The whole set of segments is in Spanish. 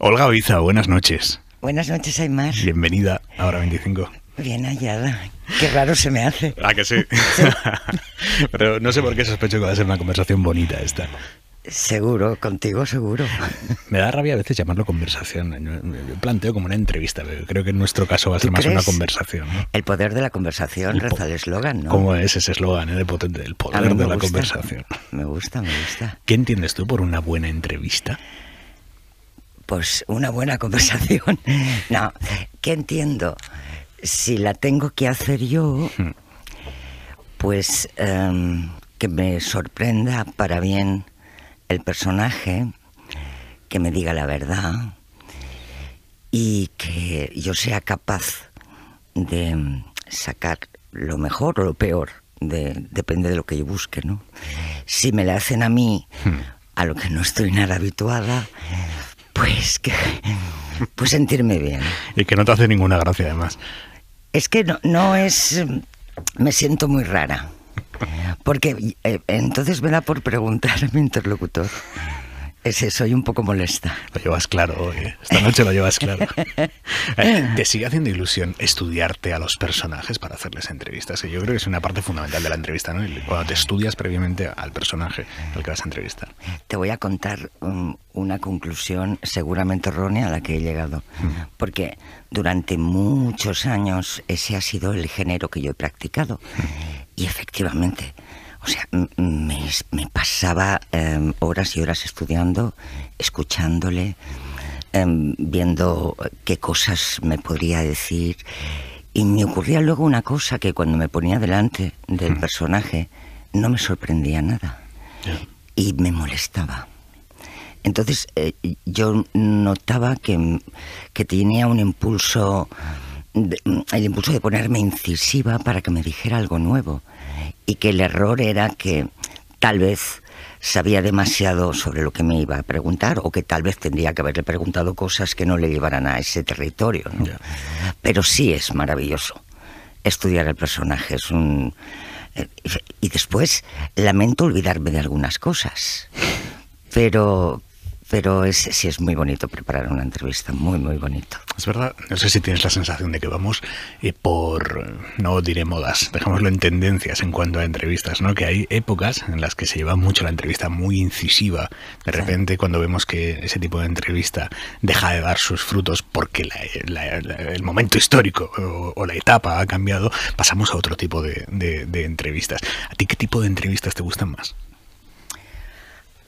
Olga Oiza, buenas noches. Buenas noches, Aymar. Bienvenida ahora 25. Bien hallada. Qué raro se me hace. Ah, que sí. Pero no sé por qué sospecho que va a ser una conversación bonita esta. Seguro, contigo seguro. Me da rabia a veces llamarlo conversación. Yo planteo como una entrevista, pero creo que en nuestro caso va a ser más una conversación. El poder de la conversación reza el eslogan, ¿no? ¿Cómo es ese eslogan? ¿eh? El poder de la conversación. Me gusta, me gusta. ¿Qué entiendes tú por una buena entrevista? pues una buena conversación. No, ¿qué entiendo? Si la tengo que hacer yo, hmm. pues em, que me sorprenda para bien el personaje, que me diga la verdad y que yo sea capaz de sacar lo mejor o lo peor, depende de lo que yo busque, ¿no? Si me la hacen a mí, hmm. a lo que no estoy nada habituada, pues que. Pues sentirme bien. Y que no te hace ninguna gracia, además. Es que no, es. Me siento muy rara. Porque eh, entonces me por preguntar a mi interlocutor soy un poco molesta. Lo llevas claro hoy. Esta noche lo llevas claro. Eh, ¿Te sigue haciendo ilusión estudiarte a los personajes para hacerles entrevistas? y yo creo que es una parte fundamental de la entrevista, ¿no? Cuando te estudias previamente al personaje al que vas a entrevistar. Te voy a contar una conclusión seguramente errónea a la que he llegado. Porque durante muchos años ese ha sido el género que yo he practicado. Y efectivamente o sea, me, pasaba em, horas y horas estudiando, escuchándole, em, viendo qué cosas me podría decir. Y me ocurría luego una cosa que cuando me ponía delante del mm. personaje no me sorprendía nada y me molestaba. Entonces eh, yo notaba que, que tenía un impulso, el impulso de ponerme incisiva para que me dijera algo nuevo y que el error era que tal vez sabía demasiado sobre lo que me iba a preguntar o que tal vez tendría que haberle preguntado cosas que no le llevaran a ese territorio. Pero sí es maravilloso estudiar el personaje. Es un... Eh, y después lamento olvidarme de algunas cosas. Pero, pero sí es muy bonito preparar una entrevista, muy, muy bonito. Es verdad, no sé si tienes la sensación de que vamos eh, por, no diré modas, dejémoslo en tendencias en cuanto a entrevistas, ¿no? Que hay épocas en las que se lleva mucho la entrevista muy incisiva. De repente, cuando vemos que ese tipo de entrevista deja de dar sus frutos porque el momento histórico o, la etapa ha cambiado, pasamos a otro tipo de entrevistas. ¿A ti qué tipo de entrevistas te gustan más?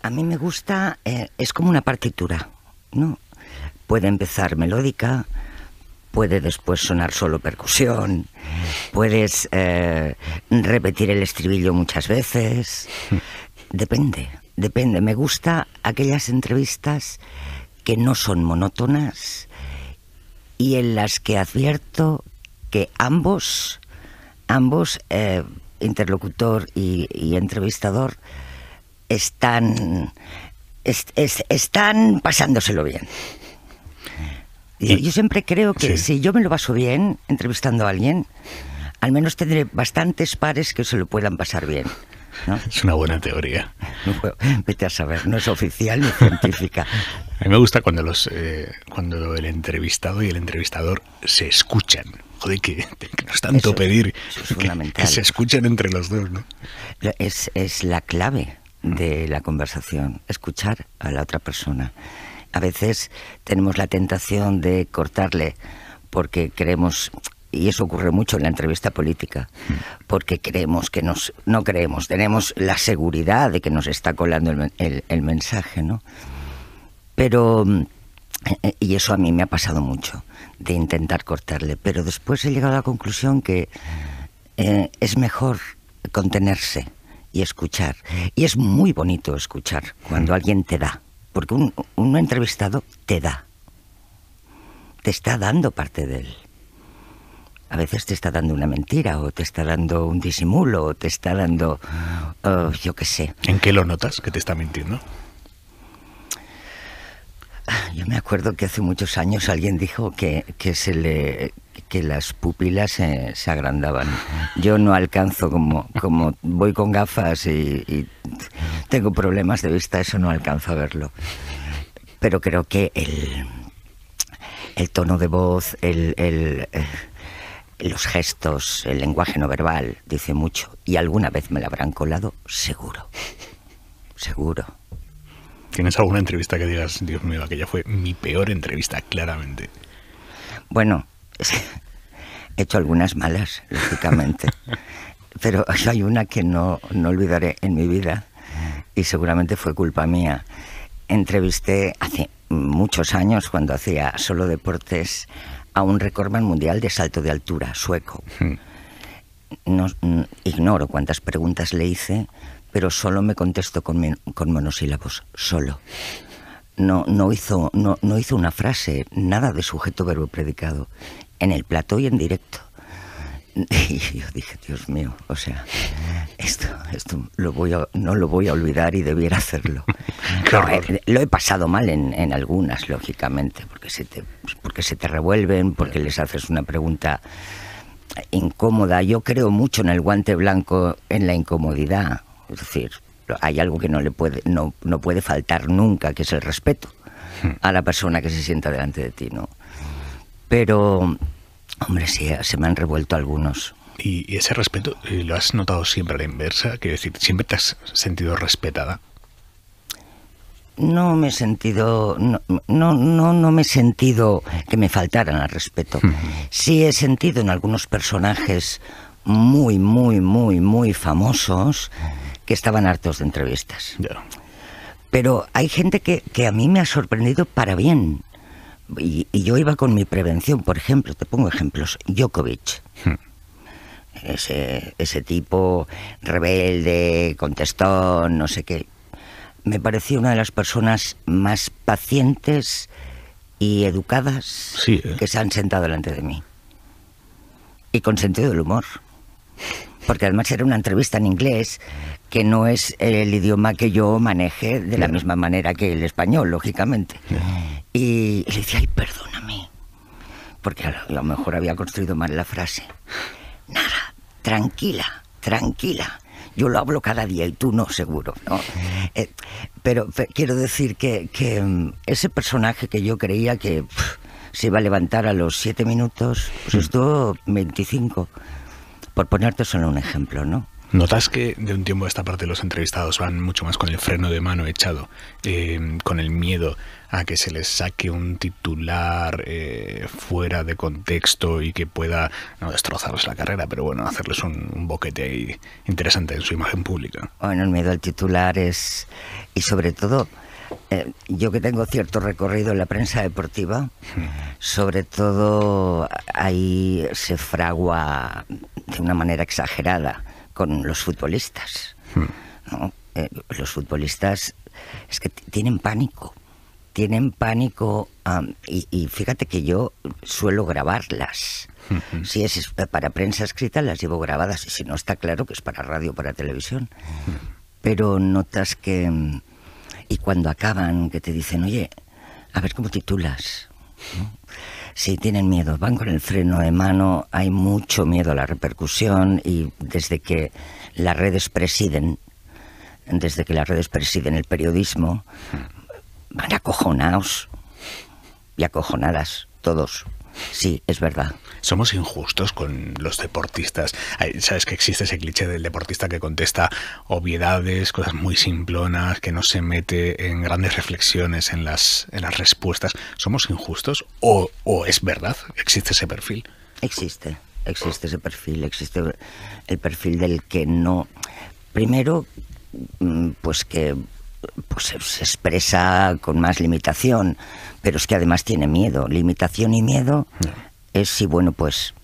A mí me gusta, eh, es como una partitura, ¿no? Puede empezar melódica, puede después sonar solo percusión, puedes eh, repetir el estribillo muchas veces. Depende, depende. Me gusta aquellas entrevistas que no son monótonas y en las que advierto que ambos, ambos, eh, interlocutor y entrevistador, están, están pasándoselo bien. y yo siempre creo que si yo me lo paso bien entrevistando a alguien, al menos tendré bastantes pares que se lo puedan pasar bien. Es una buena teoría. vete a saber, no es oficial ni científica. a mí me gusta cuando, los, eh, cuando el entrevistado y el entrevistador se escuchan. Joder, que, no es tanto pedir que, se escuchen entre los dos, Es, es la clave de la conversación, escuchar a la otra persona. A veces tenemos la tentación de cortarle porque creemos, y eso ocurre mucho en la entrevista política, mm. porque creemos que nos, no creemos, tenemos la seguridad de que nos está colando el, mensaje, ¿no? Pero, eh, y eso a mí me ha pasado mucho, de intentar cortarle, pero después he llegado a la conclusión que eh, es mejor contenerse y escuchar. Y es muy bonito escuchar cuando alguien te da, porque un, un entrevistado te da, te está dando parte de él. A veces te está dando una mentira o te está dando un disimulo o te está dando, oh, yo qué sé. ¿En qué lo notas que te está mintiendo? Ah, yo me acuerdo que hace muchos años alguien dijo que, que las pupilas eh, se, agrandaban. Yo no alcanzo, como, voy con gafas y, tengo problemas de vista, eso no alcanzo a verlo. Pero creo que el, tono de voz, eh, los gestos, el lenguaje no verbal dice mucho. Y alguna vez me la habrán colado, seguro. Seguro. ¿Tienes alguna entrevista que digas, Dios mío, aquella fue mi peor entrevista, claramente? Bueno, he hecho algunas malas, lógicamente. Pero hay una que no, olvidaré en mi vida y seguramente fue culpa mía. Entrevisté hace muchos años, cuando hacía solo deportes, a un recordman mundial de salto de altura sueco. Hmm. No, mm, ignoro cuántas preguntas le hice, pero solo me contesto con, monosílabos, solo. No, no, hizo, no, no hizo una frase, nada de sujeto, verbo, predicado, en el plato y en directo. Y yo dije, Dios mío, o sea, esto, esto lo voy no lo voy a olvidar y debiera hacerlo. Eh, lo he pasado mal en, en, algunas, lógicamente, porque se, te, pues, porque se te revuelven, porque les haces una pregunta incómoda. Yo creo mucho en el guante blanco, en la incomodidad. Es decir, hay algo que no le puede, no, no puede faltar nunca, que es el respeto hmm. a la persona que se sienta delante de ti, ¿no? Pero, hombre, sí, eh, se me han revuelto algunos. ¿Y ese respeto eh, lo has notado siempre a la inversa? Quiero decir, ¿siempre te has sentido respetada? No me he sentido, no, no, no, no me he sentido que me faltaran al respeto. Hmm. Sí he sentido en algunos personajes muy, muy, muy, muy famosos que estaban hartos de entrevistas. Pero hay gente que, que, a mí me ha sorprendido para bien. Y, yo iba con mi prevención, por ejemplo, te pongo ejemplos, Djokovic. Hmm. Ese, tipo rebelde, contestón, no sé qué. Me parecía una de las personas más pacientes y educadas ¿eh? que se han sentado delante de mí. Y con sentido del humor porque además era una entrevista en inglés que no es el idioma que yo maneje de la misma manera que el español, lógicamente. Y le decía, ay, perdóname, porque a lo mejor había construido mal la frase. Nada, tranquila, tranquila. Yo lo hablo cada día y tú no, seguro. ¿no? Eh, pero quiero decir que, mm, ese personaje que yo creía que se iba a levantar a los siete minutos, pues hmm. estuvo 25, por ponerte solo un ejemplo, ¿no? ¿Notas que de un tiempo a esta parte los entrevistados van mucho más con el freno de mano echado, eh, con el miedo a que se les saque un titular eh, fuera de contexto y que pueda, no destrozarles la carrera, pero bueno, hacerles un, boquete interesante en su imagen pública? Bueno, el miedo al titular es, y sobre todo, eh, yo que tengo cierto recorrido en la prensa deportiva, sobre todo ahí se fragua de una manera exagerada con los futbolistas. Hmm. Eh, los futbolistas es que tienen pánico, tienen pánico y, fíjate que yo suelo grabarlas. Hmm. Si es para prensa escrita las llevo grabadas y si no está claro que es para radio, para televisión. Hmm. Pero notas que... Y cuando acaban que te dicen, oye, a ver cómo titulas si tienen miedo, van con el freno de mano, hay mucho miedo a la repercusión y desde que las redes presiden, desde que las redes presiden el periodismo, hmm. van acojonados y acojonadas todos. Sí, es verdad. Somos injustos con los deportistas. Sabes que existe ese cliché del deportista que contesta obviedades, cosas muy simplonas, que no se mete en grandes reflexiones en las, en las respuestas. ¿Somos injustos o, o es verdad? ¿Existe ese perfil? Existe, existe ese perfil, existe el perfil del que no... Primero, mm, pues que pues se expresa con más limitación, pero es que además tiene miedo. Limitación y miedo es si bueno, pues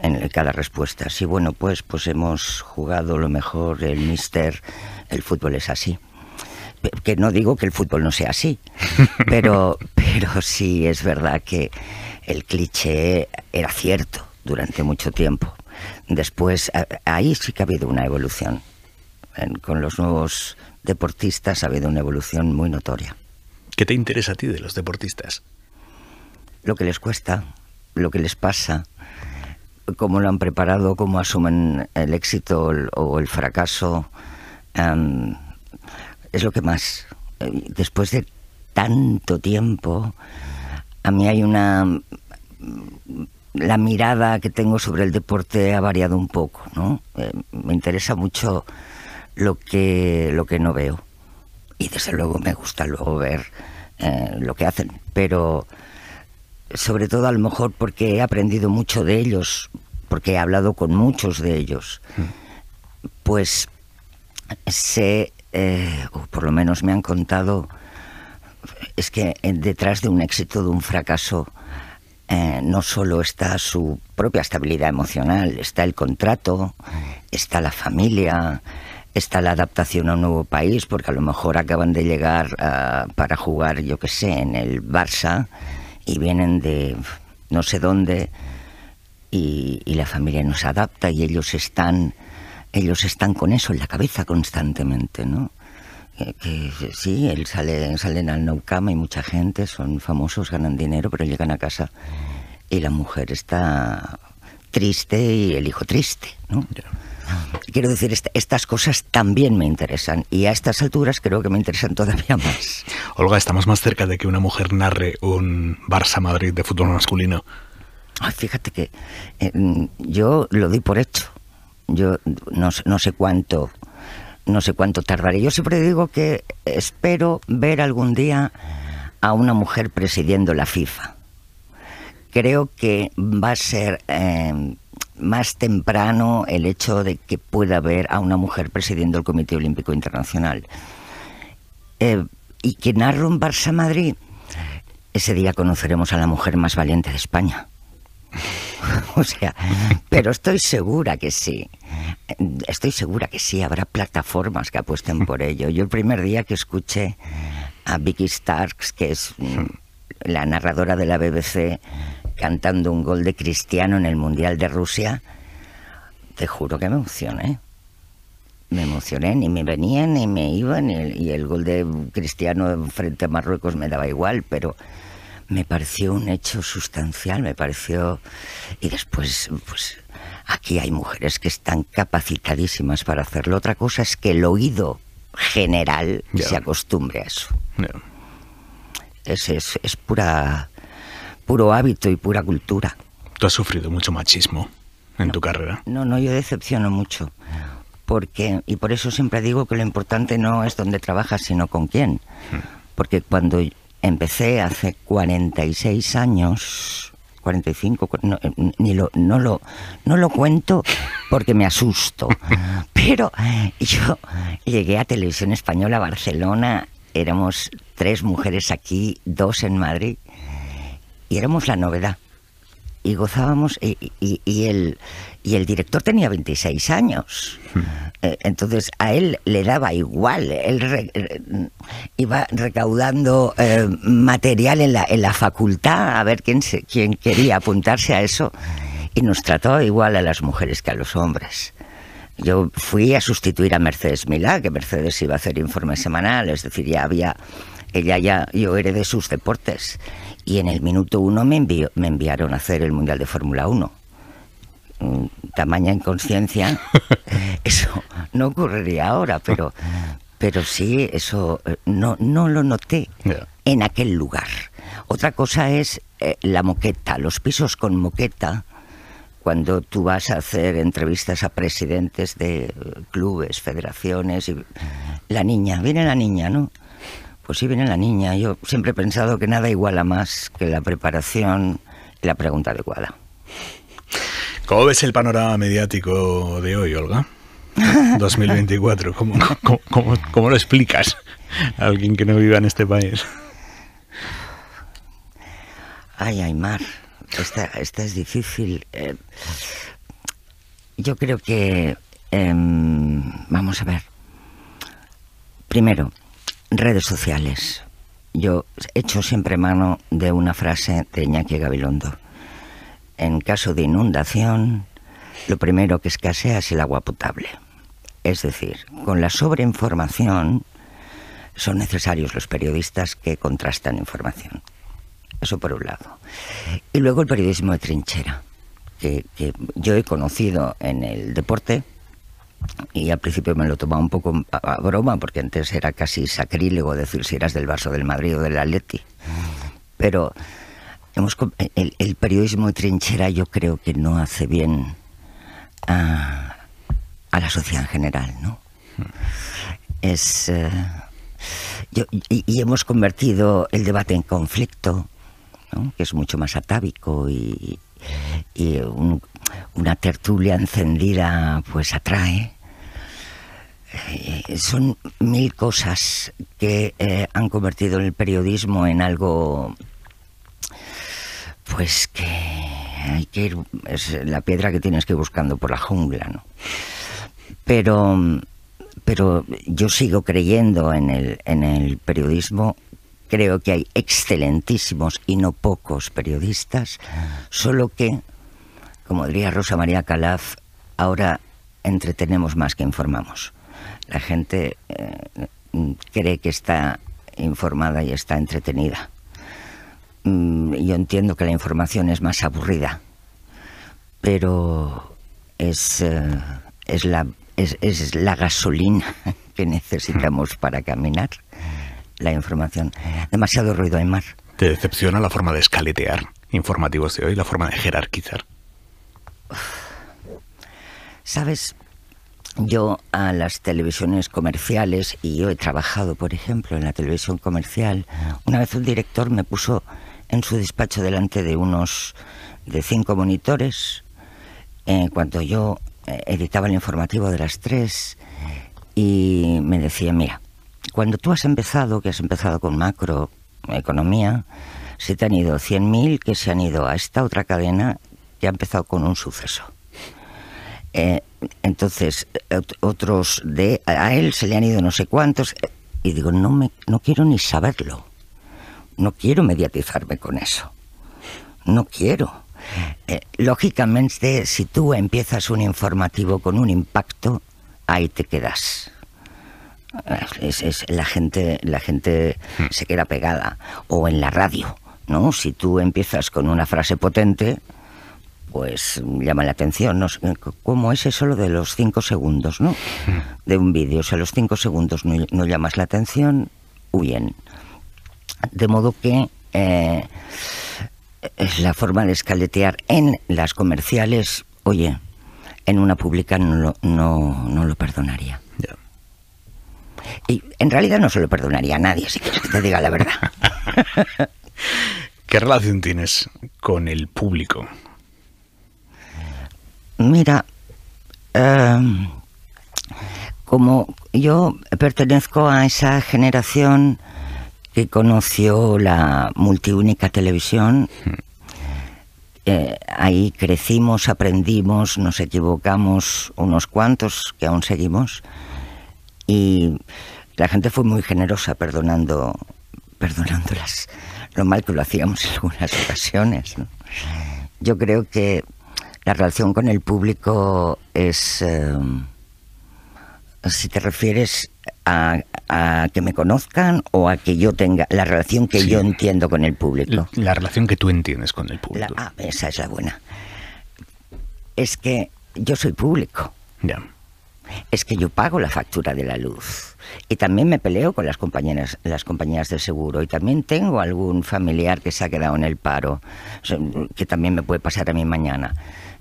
en cada respuesta. si bueno, pues pues hemos jugado lo mejor, el mister, el fútbol es así. Que no digo que el fútbol no sea así, pero pero sí es verdad que el cliché era cierto durante mucho tiempo. Después ahí sí que ha habido una evolución con los nuevos deportistas ha habido una evolución muy notoria. ¿Qué te interesa a ti de los deportistas? Lo que les cuesta, lo que les pasa, cómo lo han preparado, cómo asumen el éxito o el, fracaso. Em, es lo que más. Después de tanto tiempo, a mí hay una... La mirada que tengo sobre el deporte ha variado un poco, ¿no? Eh, me interesa mucho lo que, lo que no veo. Y desde luego me gusta luego ver eh, lo que hacen, pero sobre todo a lo mejor porque he aprendido mucho de ellos, porque he hablado con muchos de ellos, pues sé, eh, o por lo menos me han contado, es que detrás de un éxito, de un fracaso, eh, no solo está su propia estabilidad emocional, está el contrato, está la familia, está la adaptación a un nuevo país, porque a lo mejor acaban de llegar ah, para jugar, yo qué sé, en el Barça y vienen de no sé dónde y, la familia nos adapta y ellos están, ellos están con eso en la cabeza constantemente, ¿no? sí, él sale, salen al Nou Camp, y mucha gente, son famosos, ganan dinero, pero llegan a casa y la mujer está triste y el hijo triste, ¿no? Quiero decir, estas cosas también me interesan y a estas alturas creo que me interesan todavía más. Olga, estamos más cerca de que una mujer narre un Barça Madrid de fútbol masculino. Ay, fíjate que eh, mm, yo lo di por hecho. Yo no, sé cuánto no sé cuánto tardaré. Yo siempre digo que espero ver algún día a una mujer presidiendo la FIFA. Creo que va a ser em, más temprano el hecho de que pueda haber a una mujer presidiendo el Comité Olímpico Internacional. Eh, y que narro en Barça Madrid, ese día conoceremos a la mujer más valiente de España. o sea, pero estoy segura que sí. Estoy segura que sí, habrá plataformas que apuesten por ello. Yo el primer día que escuché a Vicky Starks, que es mm, la narradora de la BBC, cantando un gol de Cristiano en el Mundial de Rusia, te juro que me emocioné. Me emocioné, ni me venían, ni me iban, y el gol de Cristiano frente a Marruecos me daba igual, pero me pareció un hecho sustancial, me pareció... Y después, pues aquí hay mujeres que están capacitadísimas para hacerlo. Otra cosa es que el oído general se acostumbre a eso. es, pura puro hábito y pura cultura. ¿Tú has sufrido mucho machismo en tu carrera? No, no, yo decepciono mucho. Porque, y por eso siempre digo que lo importante no es dónde trabajas, sino con quién. Hmm. Porque cuando empecé hace 46 años, 45, no, eh, ni lo, no, lo, no lo cuento porque me asusto. Pero yo llegué a Televisión Española, Barcelona, éramos tres mujeres aquí, dos en Madrid, y éramos la novedad. Y gozábamos, y, y, el, y el director tenía 26 años. Hmm. Eh, entonces a él le daba igual, él iba recaudando eh, material en la, facultad a ver quién, quién quería apuntarse a eso y nos trataba igual a las mujeres que a los hombres. Yo fui a sustituir a Mercedes Milá, que Mercedes iba a hacer informe semanal, es decir, ya había, ella ya, yo heredé sus deportes y en el minuto uno me, envió, me enviaron a hacer el Mundial de Fórmula 1. Mm, tamaña inconsciencia, eso no ocurriría ahora, pero, pero sí, eso eh, no, no lo noté en aquel lugar. Otra cosa es eh, la moqueta, los pisos con moqueta, cuando tú vas a hacer entrevistas a presidentes de clubes, federaciones, y la niña, viene la niña, ¿no? Pues sí, viene la niña. Yo siempre he pensado que nada iguala más que la preparación y la pregunta adecuada. ¿Cómo ves el panorama mediático de hoy, Olga? 2024, ¿cómo, lo explicas a alguien que no viva en este país? Ay, Aymar, esta, esta es difícil. Eh, yo creo que, em, vamos a ver, primero, redes sociales. Yo echo siempre mano de una frase de Iñaki Gabilondo. En caso de inundación, lo primero que escasea es el agua potable. Es decir, con la sobreinformación son necesarios los periodistas que contrastan información. Eso por un lado. Y luego el periodismo de trinchera, que, que yo he conocido en el deporte, y al principio me lo tomaba un poco a broma, porque antes era casi sacrílego decir si eras del vaso del Madrid o del Atleti. Pero el, periodismo de trinchera yo creo que no hace bien a, la sociedad en general, ¿no? Es... Eh, y, hemos convertido el debate en conflicto, que es mucho más atávico y, y un, una tertulia encendida pues atrae. Eh, son mil cosas que eh, han convertido el periodismo en algo pues que hay que ir, es la piedra que tienes que ir buscando por la jungla, ¿no? Pero, pero yo sigo creyendo en el, en el periodismo. Creo que hay excelentísimos y no pocos periodistas, solo que como diría Rosa María Calaf, ahora entretenemos más que informamos. La gente eh, cree que está informada y está entretenida. Mm, yo entiendo que la información es más aburrida, pero es, eh, es, la, es, la gasolina que necesitamos hmm. para caminar, la información. Demasiado ruido hay más. ¿Te decepciona la forma de escaletear informativos de hoy, la forma de jerarquizar? Sabes, yo a las televisiones comerciales, y yo he trabajado, por ejemplo, en la televisión comercial, una vez un director me puso en su despacho delante de unos de cinco monitores, cuando yo eh, editaba el informativo de las tres, y me decía, mira, cuando tú has empezado, que has empezado con macroeconomía, se te han ido 100.000 que se han ido a esta otra cadena ya ha empezado con un suceso. Eh, entonces, otros de a él se le han ido no sé cuántos. Eh, y digo, no, me, no quiero ni saberlo. No quiero mediatizarme con eso. No quiero. Eh, lógicamente, si tú empiezas un informativo con un impacto, ahí te quedas. la gente, la gente hmm. se queda pegada. O en la radio, ¿no? Si tú empiezas con una frase potente, pues llama la atención, ¿no? Como ese solo de los cinco segundos, De un vídeo, o sea, los cinco segundos no, llamas la atención, huyen. De modo que eh, la forma de escaletear en las comerciales, oye, en una pública no lo, perdonaría. Y en realidad no se lo perdonaría a nadie, si quieres que te diga la verdad. ¿Qué relación tienes con el público? Mira, em, como yo pertenezco a esa generación que conoció la multiúnica televisión, hmm. eh, ahí crecimos, aprendimos, nos equivocamos unos cuantos que aún seguimos y la gente fue muy generosa perdonando, perdonándolas lo mal que lo hacíamos en algunas ocasiones. Yo creo que la relación con el público es, eh, si te refieres a, que me conozcan o a que yo tenga la relación que yo entiendo con el público. La, relación que tú entiendes con el público. ah, esa es la buena. Es que yo soy público. Ya. Es que yo pago la factura de la luz y también me peleo con las compañeras, las compañías de seguro y también tengo algún familiar que se ha quedado en el paro, que también me puede pasar a mí mañana.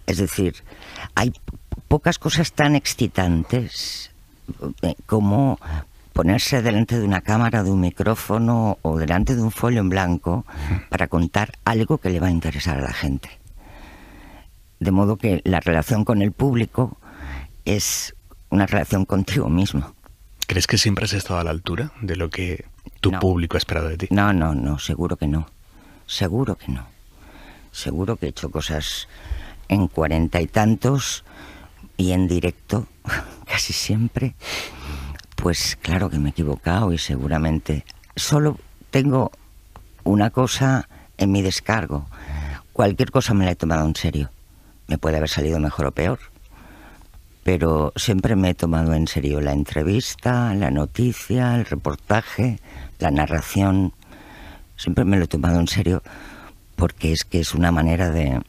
Es decir, hay pocas cosas tan excitantes eh, como ponerse delante de una cámara, de un micrófono o delante de un folio en blanco para contar algo que le va a interesar a la gente. De modo que la relación con el público es una relación contigo mismo. ¿Crees que siempre has estado a la altura de lo que tu público ha esperado de ti? No, no, no, seguro que no. Seguro que no. Seguro que he hecho cosas en cuarenta y tantos y en directo casi siempre, pues claro que me he equivocado y seguramente solo tengo una cosa en mi descargo. Cualquier cosa me la he tomado en serio. Me puede haber salido mejor o peor, pero siempre me he tomado en serio la entrevista, la noticia, el reportaje, la narración. Siempre me lo he tomado en serio porque es que es una manera de,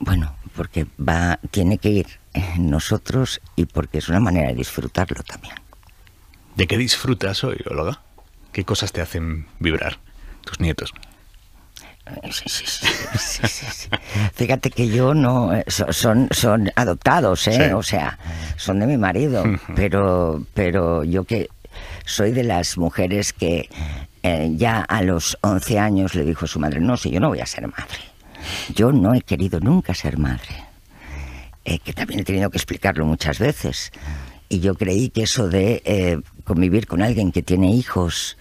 bueno, porque va, tiene que ir en nosotros y porque es una manera de disfrutarlo también. ¿De qué disfrutas hoy, Olga? ¿Qué cosas te hacen vibrar tus nietos? Eh, sí, sí, sí, Fíjate que yo no eh, son son adoptados, ¿eh? o sea, son de mi marido, pero pero yo que soy de las mujeres que eh, ya a los 11 años le dijo a su madre, no, si yo no voy a ser madre. Yo no he querido nunca ser madre, eh, que también he tenido que explicarlo muchas veces. Y yo creí que eso de eh, convivir con alguien que tiene hijos,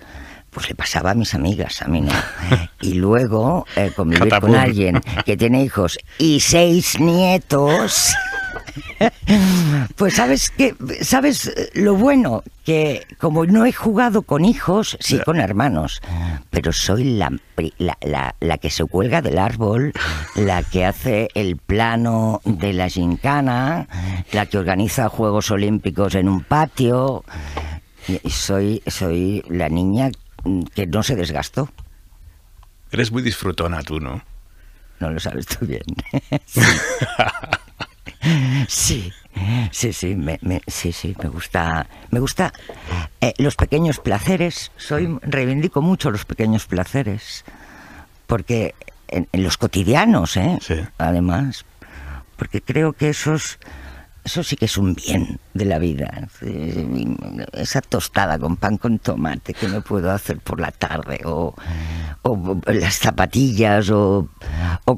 pues le pasaba a mis amigas, a mí no. Y luego eh, convivir con alguien que tiene hijos y seis nietos. Pues sabes que sabes eh, lo bueno que como no he jugado con hijos, sí con hermanos, pero soy la, la, que se cuelga del árbol, la que hace el plano de la gincana, la que organiza Juegos Olímpicos en un patio. soy, soy la niña que no se desgastó. Eres muy disfrutona tú, ¿no? No lo sabes tú bien. Sí, sí, sí, me, sí, sí, me gusta, me gusta eh, los pequeños placeres. Soy reivindico mucho los pequeños placeres, porque en, los cotidianos, ¿eh? Además, porque creo que esos eso sí que es un bien de la vida. Esa tostada con pan con tomate que no puedo hacer por la tarde, o, las zapatillas, o,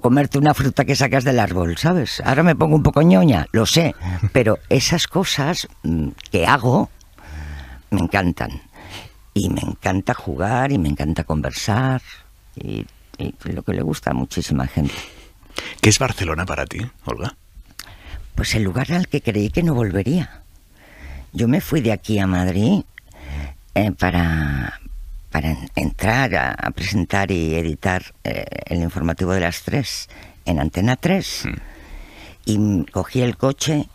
comerte una fruta que sacas del árbol, ¿sabes? Ahora me pongo un poco ñoña, lo sé, pero esas cosas mm, que hago me encantan. Y me encanta jugar y me encanta conversar, y, y lo que le gusta a muchísima gente. ¿Qué es Barcelona para ti, Olga? Pues el lugar al que creí que no volvería. Yo me fui de aquí a Madrid eh, para, entrar a, presentar y editar eh, el informativo de las tres, en Antena 3. Hmm. Y cogí el coche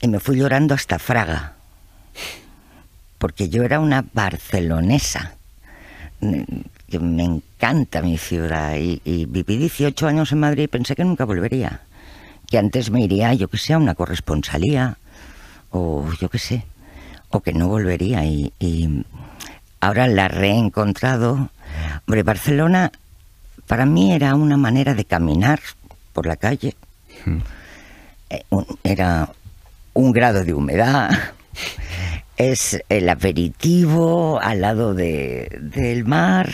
y me fui llorando hasta Fraga. Porque yo era una barcelonesa. Mm, que me encanta mi ciudad. Y, y viví 18 años en Madrid y pensé que nunca volvería que antes me iría, yo que sé, a una corresponsalía o yo que sé, o que no volvería. Y, ahora la he reencontrado. Hombre, Barcelona para mí era una manera de caminar por la calle. Hmm. Eh, era un grado de humedad. Es el aperitivo al lado de, del mar.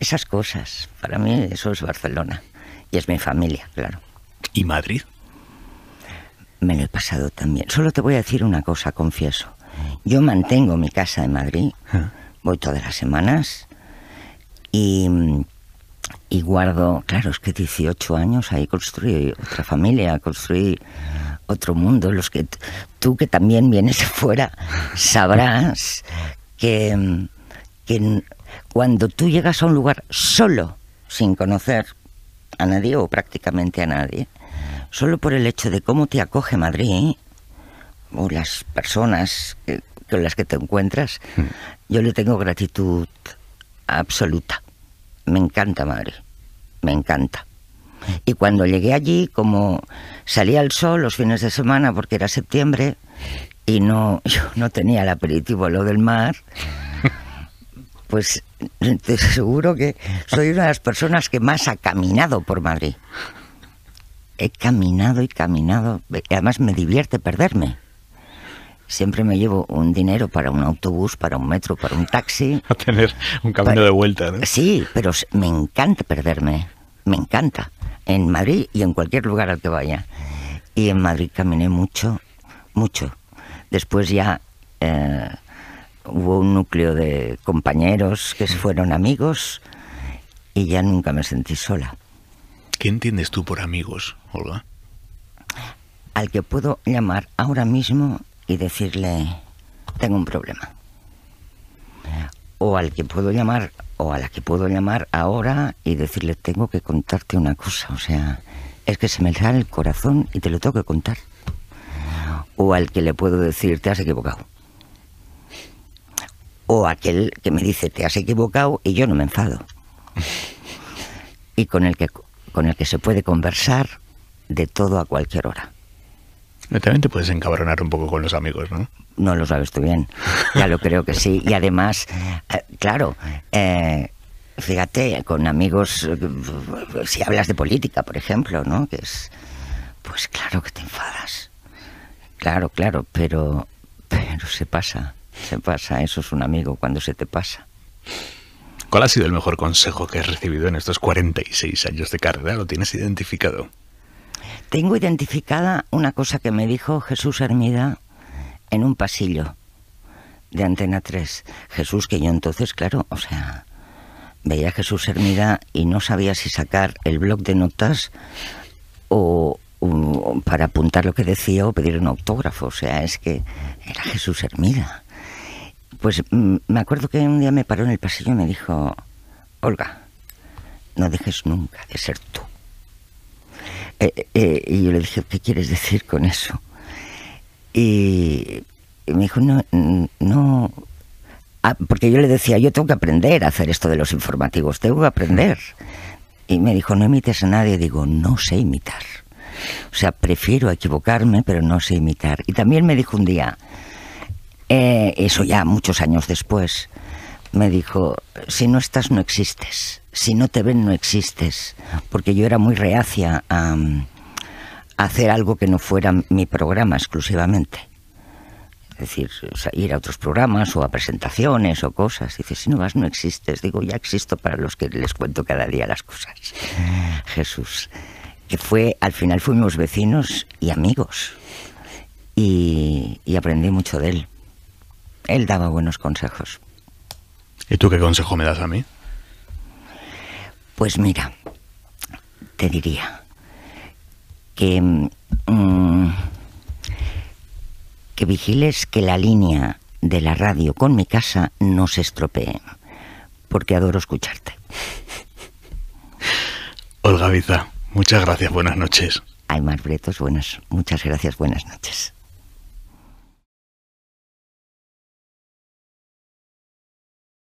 Esas cosas. Para mí eso es Barcelona. Y es mi familia, claro y Madrid? Me lo he pasado también. Solo te voy a decir una cosa, confieso. Yo mantengo mi casa en Madrid, ah. voy todas las semanas y, guardo, claro, es que 18 años ahí construí otra familia, construí otro mundo. Los que tú que también vienes de fuera sabrás que, que cuando tú llegas a un lugar solo, sin conocer a nadie o prácticamente a nadie, solo por el hecho de cómo te acoge Madrid ¿eh? o las personas con las que te encuentras, hmm. yo le tengo gratitud absoluta. Me encanta Madrid, me encanta. Y cuando llegué allí, como salía el sol los fines de semana porque era septiembre y no, yo no tenía el aperitivo lo del mar, pues te aseguro que soy una de las personas que más ha caminado por Madrid he caminado y caminado. Además me divierte perderme. Siempre me llevo un dinero para un autobús, para un metro, para un taxi. A tener un camino de vuelta, Sí, pero me encanta perderme. Me encanta. En Madrid y en cualquier lugar al que vaya. Y en Madrid caminé mucho, mucho. Después ya eh, hubo un núcleo de compañeros que se fueron amigos y ya nunca me sentí sola. ¿Qué entiendes tú por amigos, Olga? Al que puedo llamar ahora mismo y decirle, tengo un problema. O al que puedo llamar, o a la que puedo llamar ahora y decirle, tengo que contarte una cosa. O sea, es que se me sale el corazón y te lo tengo que contar. O al que le puedo decir, te has equivocado. O aquel que me dice, te has equivocado y yo no me enfado. Y con el que con el que se puede conversar de todo a cualquier hora. También te puedes encabronar un poco con los amigos, ¿no? No lo sabes tú bien, ya lo creo que sí. Y además, eh, claro, eh, fíjate, con amigos, eh, si hablas de política, por ejemplo, ¿no? Que es, pues claro que te enfadas. Claro, claro, pero, pero se pasa, se pasa. Eso es un amigo cuando se te pasa. ¿Cuál ha sido el mejor consejo que has recibido en estos 46 años de carrera? ¿Lo tienes identificado? Tengo identificada una cosa que me dijo Jesús Hermida en un pasillo de Antena 3. Jesús, que yo entonces, claro, o sea, veía a Jesús Hermida y no sabía si sacar el blog de notas o, para apuntar lo que decía o pedir un autógrafo. O sea, es que era Jesús Hermida. Pues mm, me acuerdo que un día me paró en el pasillo y me dijo, Olga, no dejes nunca de ser tú. Eh, eh, y yo le dije, ¿qué quieres decir con eso? Y, me dijo, no, mm, no, ah, porque yo le decía, yo tengo que aprender a hacer esto de los informativos, tengo que aprender. Y me dijo, no imites a nadie. Digo, no sé imitar. O sea, prefiero equivocarme, pero no sé imitar. Y también me dijo un día, eh, eso ya muchos años después, me dijo, si no estás no existes, si no te ven no existes, porque yo era muy reacia a, mm, hacer algo que no fuera mi programa exclusivamente. Es decir, ir a otros programas o a presentaciones o cosas. Dice, si no vas, no existes. Digo, ya existo para los que les cuento cada día las cosas. Jesús. Que fue, al final fuimos vecinos y amigos. y aprendí mucho de él él daba buenos consejos. ¿Y tú qué consejo me das a mí? Pues mira, te diría mm, que, vigiles que la línea de la radio con mi casa no se estropee, porque adoro escucharte. Olga Viza, muchas gracias, buenas noches. más Bretos, buenas, muchas gracias, buenas noches.